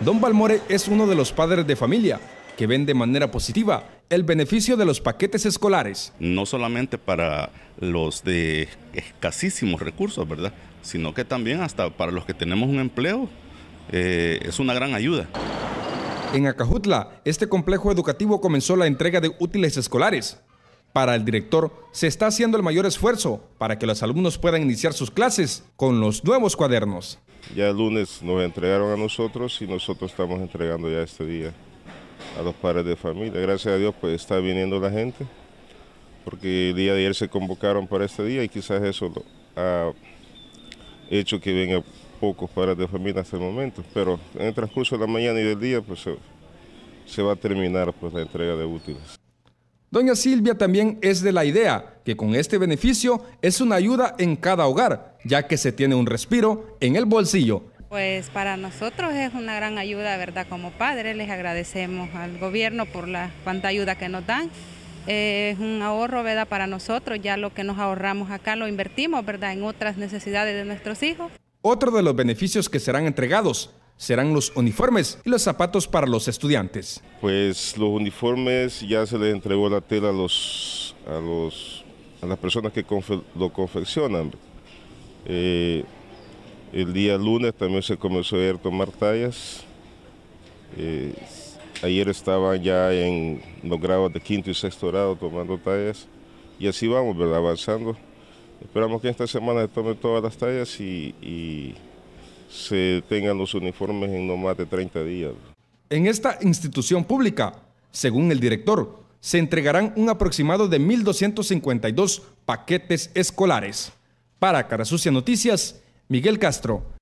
Don Balmore es uno de los padres de familia que ven de manera positiva el beneficio de los paquetes escolares. No solamente para los de escasísimos recursos, ¿verdad? Sino que también hasta para los que tenemos un empleo eh, es una gran ayuda. En Acajutla, este complejo educativo comenzó la entrega de útiles escolares. Para el director, se está haciendo el mayor esfuerzo para que los alumnos puedan iniciar sus clases con los nuevos cuadernos. Ya el lunes nos entregaron a nosotros y nosotros estamos entregando ya este día a los padres de familia. Gracias a Dios pues está viniendo la gente, porque el día de ayer se convocaron para este día y quizás eso ha hecho que venga pocos padres de familia hasta el momento, pero en el transcurso de la mañana y del día pues se, va a terminar pues la entrega de útiles. Doña Silvia también es de la idea que con este beneficio es una ayuda en cada hogar, ya que se tiene un respiro en el bolsillo. Pues para nosotros es una gran ayuda, ¿verdad? Como padres les agradecemos al gobierno por la cuanta ayuda que nos dan. Eh, es un ahorro, ¿verdad? Para nosotros, ya lo que nos ahorramos acá lo invertimos, ¿verdad? En otras necesidades de nuestros hijos. Otro de los beneficios que serán entregados serán los uniformes y los zapatos para los estudiantes. Pues los uniformes ya se les entregó la tela a los a los a las personas que lo confeccionan. Eh, el día lunes también se comenzó a tomar tallas. Eh, ayer estaban ya en los grados de quinto y sexto grado tomando tallas y así vamos, ¿verdad? avanzando. Esperamos que esta semana tome tomen todas las tallas y se tengan los uniformes en no más de 30 días. En esta institución pública, según el director, se entregarán un aproximado de 1.252 paquetes escolares. Para Cara Sucia Noticias, Miguel Castro.